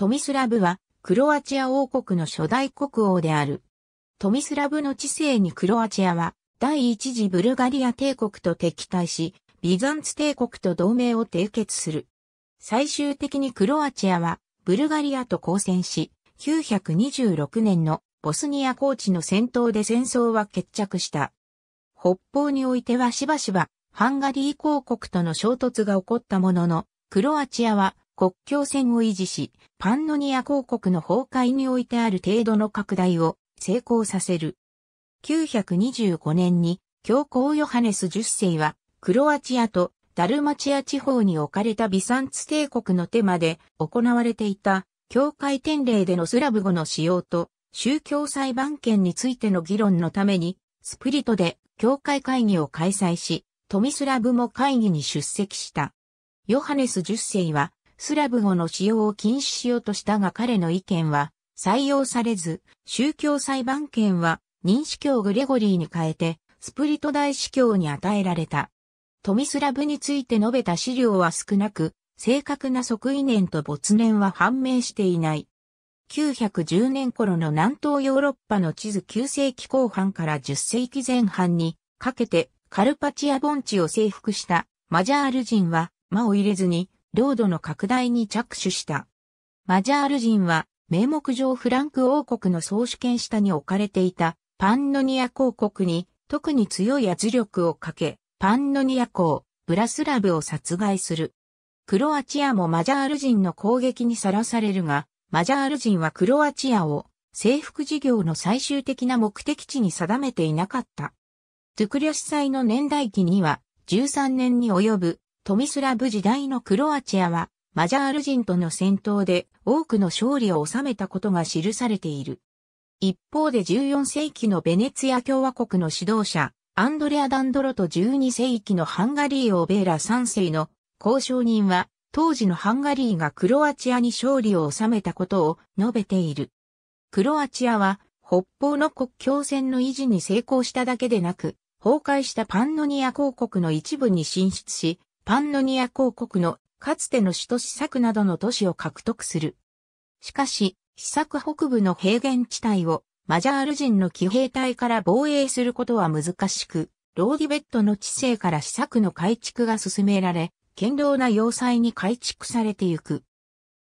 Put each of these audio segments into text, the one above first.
トミスラブは、クロアチア王国の初代国王である。トミスラブの治世にクロアチアは、第一次ブルガリア帝国と敵対し、ビザンツ帝国と同盟を締結する。最終的にクロアチアは、ブルガリアと交戦し、926年のボスニア高地の戦闘で戦争は決着した。北方においてはしばしば、ハンガリー公国との衝突が起こったものの、クロアチアは国境線を維持し、パンノニア公国の崩壊においてある程度の拡大を成功させる。925年に教皇ヨハネス10世はクロアチアとダルマチア地方に置かれたビサンツ帝国の手まで行われていた教会典礼でのスラブ語の使用と宗教裁判権についての議論のためにスプリトで教会会議を開催し、トミスラブも会議に出席した。ヨハネス10世はスラブ語の使用を禁止しようとしたが彼の意見は採用されず、宗教裁判権は認識教グレゴリーに変えて、スプリト大司教に与えられた。トミスラブについて述べた資料は少なく、正確な即位年と没年は判明していない。910年頃の南東ヨーロッパの地図9世紀後半から10世紀前半にかけてカルパチア盆地を征服したマジャール人は、間を入れずに領土の拡大に着手した。マジャール人は、名目上フランク王国の総主権下に置かれていたパンノニア公国に特に強い圧力をかけ、パンノニア公、ブラスラブを殺害する。クロアチアもマジャール人の攻撃にさらされるが、マジャール人はクロアチアを征服事業の最終的な目的地に定めていなかった。トゥクリョス祭の年代記には13年に及ぶトミスラブ時代のクロアチアは、マジャール人との戦闘で多くの勝利を収めたことが記されている。一方で14世紀のベネツィア共和国の指導者、アンドレア・ダンドロと12世紀のハンガリー・オベーラ3世の交渉人は、当時のハンガリーがクロアチアに勝利を収めたことを述べている。クロアチアは、北方の国境線の維持に成功しただけでなく、崩壊したパンノニア公国の一部に進出し、パンノニア公国のかつての首都施策などの都市を獲得する。しかし、施策北部の平原地帯をマジャール人の騎兵隊から防衛することは難しく、ローディベットの地勢から施策の改築が進められ、堅牢な要塞に改築されてゆく。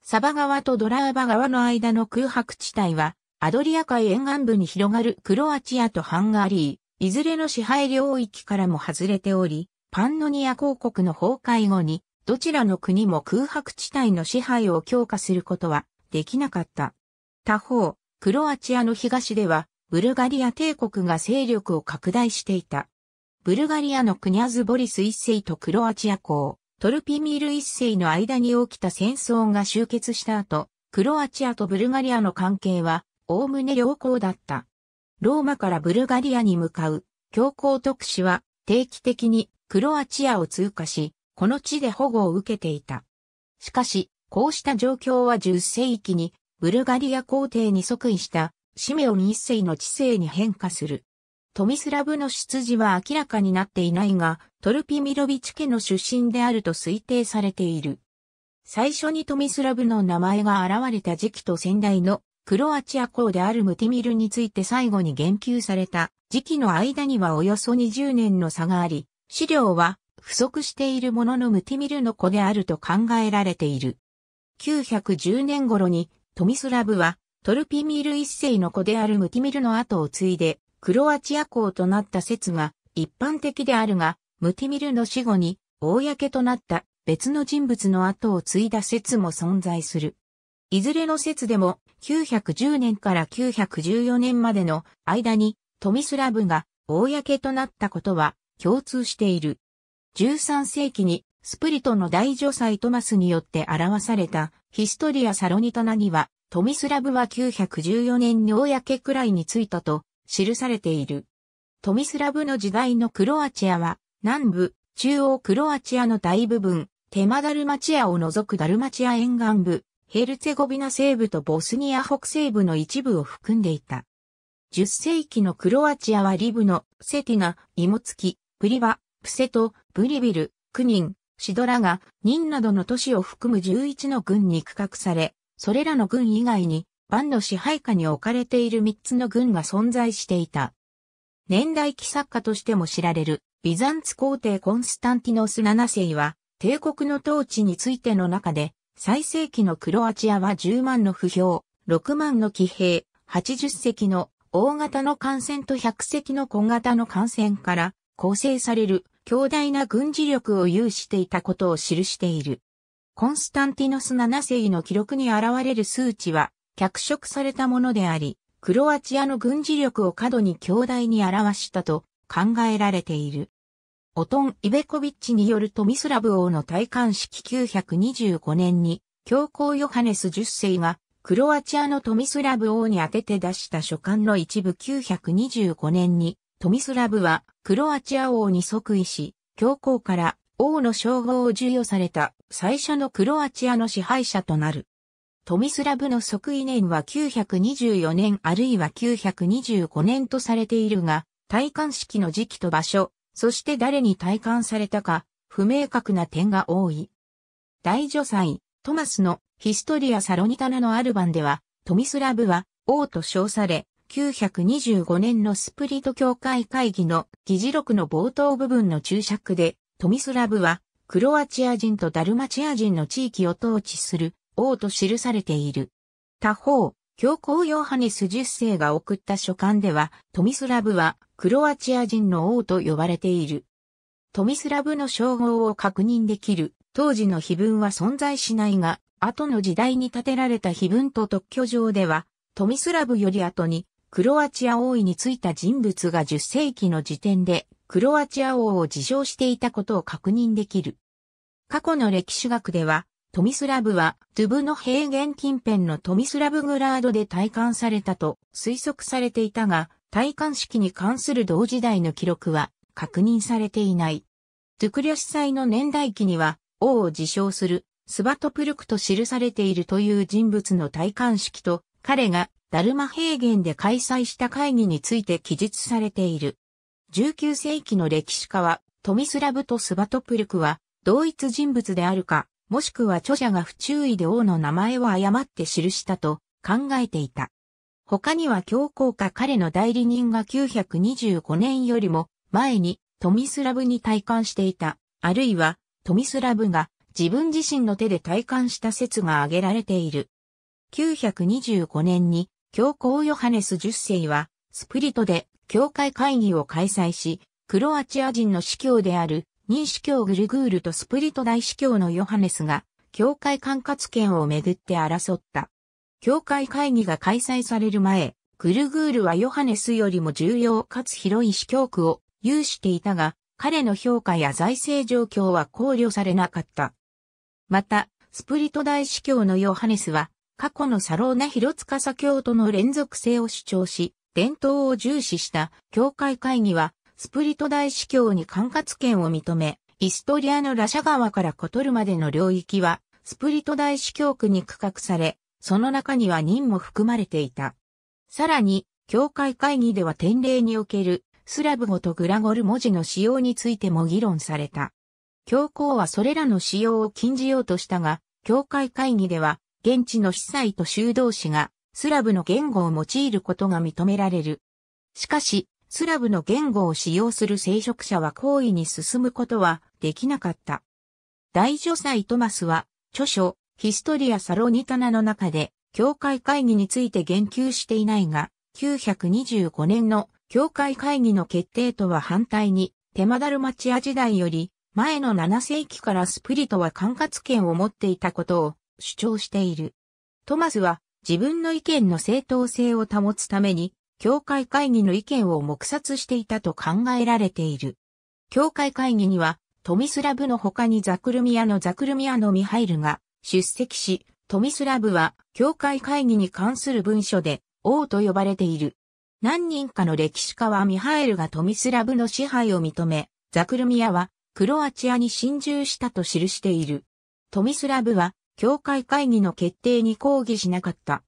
サバ川とドラーバ川の間の空白地帯は、アドリア海沿岸部に広がるクロアチアとハンガリー、いずれの支配領域からも外れており、パンノニア公国の崩壊後に、どちらの国も空白地帯の支配を強化することはできなかった。他方、クロアチアの東では、ブルガリア帝国が勢力を拡大していた。ブルガリアのクニャズ・ボリス一世とクロアチア公、トルピミール一世の間に起きた戦争が終結した後、クロアチアとブルガリアの関係は、おおむね良好だった。ローマからブルガリアに向かう、教皇特使は、定期的にクロアチアを通過し、この地で保護を受けていた。しかし、こうした状況は10世紀に、ブルガリア皇帝に即位した、シメオン一世の治世に変化する。トミスラブの出自は明らかになっていないが、トルピミロビチ家の出身であると推定されている。最初にトミスラブの名前が現れた時期と先代のクロアチア公であるムティミルについて最後に言及された時期の間にはおよそ20年の差があり、資料は不足しているもののムティミルの子であると考えられている。910年頃にトミスラブはトルピミル一世の子であるムティミルの後を継いでクロアチア公となった説が一般的であるが、ムティミルの死後に公となった別の人物の後を継いだ説も存在する。いずれの説でも910年から914年までの間にトミスラブが公となったことは共通している。13世紀にスプリトの大女祭トマスによって表されたヒストリア・サロニトナにはトミスラブは914年に公くらいについたと記されている。トミスラブの時代のクロアチアは南部、中央クロアチアの大部分、テマダルマチアを除くダルマチア沿岸部、ヘルツェゴビナ西部とボスニア北西部の一部を含んでいた。10世紀のクロアチアはリブのセティナ、イモツキ、プリバ、プセト、ブリビル、クニン、シドラガ、ニンなどの都市を含む11の軍に区画され、それらの軍以外に、バンの支配下に置かれている3つの軍が存在していた。年代記作家としても知られる、ビザンツ皇帝コンスタンティノス7世は、帝国の統治についての中で、最盛期のクロアチアは10万の不評、6万の騎兵、80隻の大型の艦船と100隻の小型の艦船から、構成される強大な軍事力を有していたことを記している。コンスタンティノス7世の記録に現れる数値は脚色されたものであり、クロアチアの軍事力を過度に強大に表したと考えられている。オトン・イベコビッチによるとミスラブ王の戴冠式925年に、教皇ヨハネス10世が、クロアチアのトミスラブ王に宛てて出した書簡の一部925年に、トミスラブはクロアチア王に即位し、教皇から王の称号を授与された最初のクロアチアの支配者となる。トミスラブの即位年は924年あるいは925年とされているが、戴冠式の時期と場所、そして誰に戴冠されたか、不明確な点が多い。大女祭、トマスのヒストリア・サロニタナのアルバンでは、トミスラブは王と称され、1925年のスプリト協会会議の議事録の冒頭部分の注釈で、トミスラブは、クロアチア人とダルマチア人の地域を統治する王と記されている。他方、教皇ヨハネス10世が送った書簡では、トミスラブはクロアチア人の王と呼ばれている。トミスラブの称号を確認できる当時の碑文は存在しないが、後の時代に建てられた碑文と特許上では、トミスラブより後にクロアチア王位についた人物が10世紀の時点でクロアチア王を自称していたことを確認できる。過去の歴史学では、トミスラブは、トゥブの平原近辺のトミスラブグラードで退官されたと推測されていたが、退官式に関する同時代の記録は確認されていない。トゥクリョ司祭の年代記には、王を自称するスバトプルクと記されているという人物の体感式と、彼がダルマ平原で開催した会議について記述されている。19世紀の歴史家は、トミスラブとスバトプルクは、同一人物であるか、もしくは著者が不注意で王の名前を誤って記したと考えていた。他には教皇か彼の代理人が925年よりも前にトミスラブに体感していた、あるいはトミスラブが自分自身の手で体感した説が挙げられている。925年に教皇ヨハネス10世は、スプリトで教会会議を開催し、クロアチア人の司教である、任司教グルグールとスプリト大司教のヨハネスが、教会管轄権をめぐって争った。教会会議が開催される前、グルグールはヨハネスよりも重要かつ広い司教区を有していたが、彼の評価や財政状況は考慮されなかった。また、スプリト大司教のヨハネスは、過去のサローナ広司教徒の連続性を主張し、伝統を重視した教会会議は、スプリト大司教に管轄権を認め、イストリアのラシャ川からコトルまでの領域は、スプリト大司教区に区画され、その中には任も含まれていた。さらに、教会会議では典礼におけるスラブ語とグラゴル文字の使用についても議論された。教皇はそれらの使用を禁じようとしたが、教会会議では現地の司祭と修道士がスラブの言語を用いることが認められる。しかし、スラブの言語を使用する聖職者は行為に進むことはできなかった。大女祭トマスは、著書、ヒストリア・サロニタナの中で、教会会議について言及していないが、925年の教会会議の決定とは反対に、テマダルマチア時代より、前の7世紀からスプリトは管轄権を持っていたことを主張している。トマスは自分の意見の正当性を保つために、教会会議の意見を黙殺していたと考えられている。教会会議には、トミスラブの他にザクルミアのザクルミアのミハイルが出席し、トミスラブは教会会議に関する文書で王と呼ばれている。何人かの歴史家はミハエルがトミスラブの支配を認め、ザクルミアはクロアチアに侵入したと記している。トミスラブは教会会議の決定に抗議しなかった。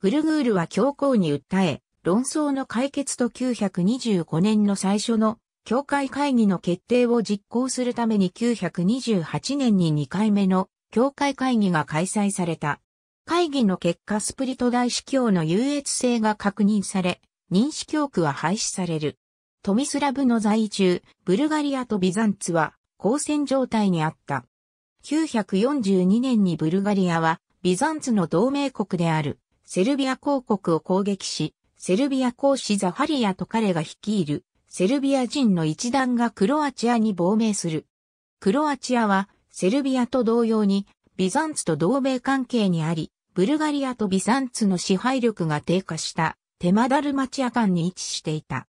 グルグールは教皇に訴え、論争の解決と925年の最初の教会会議の決定を実行するために928年に2回目の教会会議が開催された。会議の結果スプリト大司教の優越性が確認され、認識教区は廃止される。トミスラブの在中、ブルガリアとビザンツは交戦状態にあった。942年にブルガリアはビザンツの同盟国であるセルビア公国を攻撃し、セルビア公使ザファリアと彼が率いるセルビア人の一団がクロアチアに亡命する。クロアチアはセルビアと同様にビザンツと同盟関係にあり、ブルガリアとビザンツの支配力が低下したテマダルマチア間に位置していた。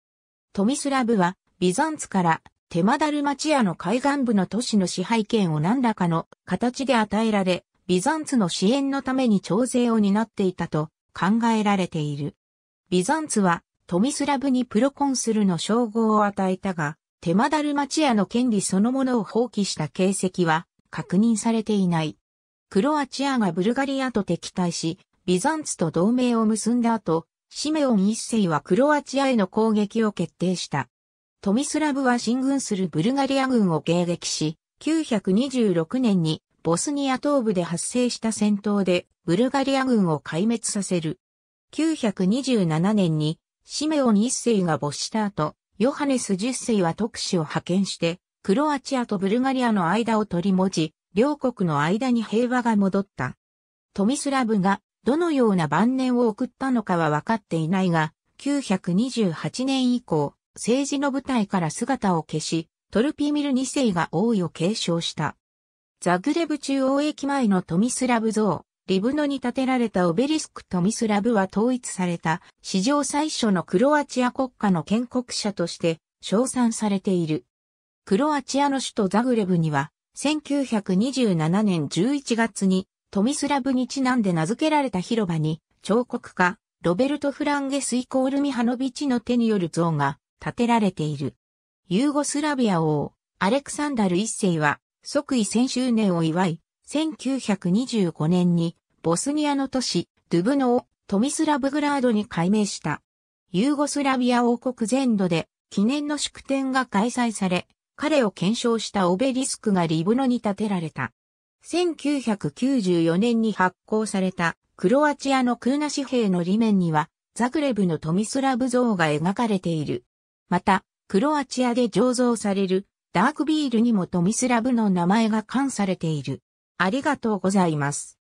トミスラブはビザンツから手間だる町屋の海岸部の都市の支配権を何らかの形で与えられ、ビザンツの支援のために徴税を担っていたと考えられている。ビザンツはトミスラブにプロコンスルの称号を与えたが、手間だる町屋の権利そのものを放棄した形跡は確認されていない。クロアチアがブルガリアと敵対し、ビザンツと同盟を結んだ後、シメオン一世はクロアチアへの攻撃を決定した。トミスラブは進軍するブルガリア軍を迎撃し、926年にボスニア東部で発生した戦闘でブルガリア軍を壊滅させる。927年にシメオン1世が没した後、ヨハネス10世は特使を派遣して、クロアチアとブルガリアの間を取り持ち、両国の間に平和が戻った。トミスラブがどのような晩年を送ったのかは分かっていないが、928年以降、政治の舞台から姿を消し、トルピミル2世が王位を継承した。ザグレブ中央駅前のトミスラブ像、リブノに建てられたオベリスクトミスラブは統一された史上最初のクロアチア国家の建国者として称賛されている。クロアチアの首都ザグレブには1927年11月にトミスラブにちなんで名付けられた広場に彫刻家ロベルト・フランゲスイコール・ミハノビチの手による像が建てられている。ユーゴスラビア王、アレクサンダル一世は、即位1000周年を祝い、1925年に、ボスニアの都市、ドゥブノをトミスラブグラードに改名した。ユーゴスラビア王国全土で記念の祝典が開催され、彼を検証したオベリスクがリブノに建てられた。1994年に発行されたクロアチアのクーナ紙幣の裏面にはザグレブのトミスラブ像が描かれている。また、クロアチアで醸造されるダークビールにもトミスラブの名前が冠されている。ありがとうございます。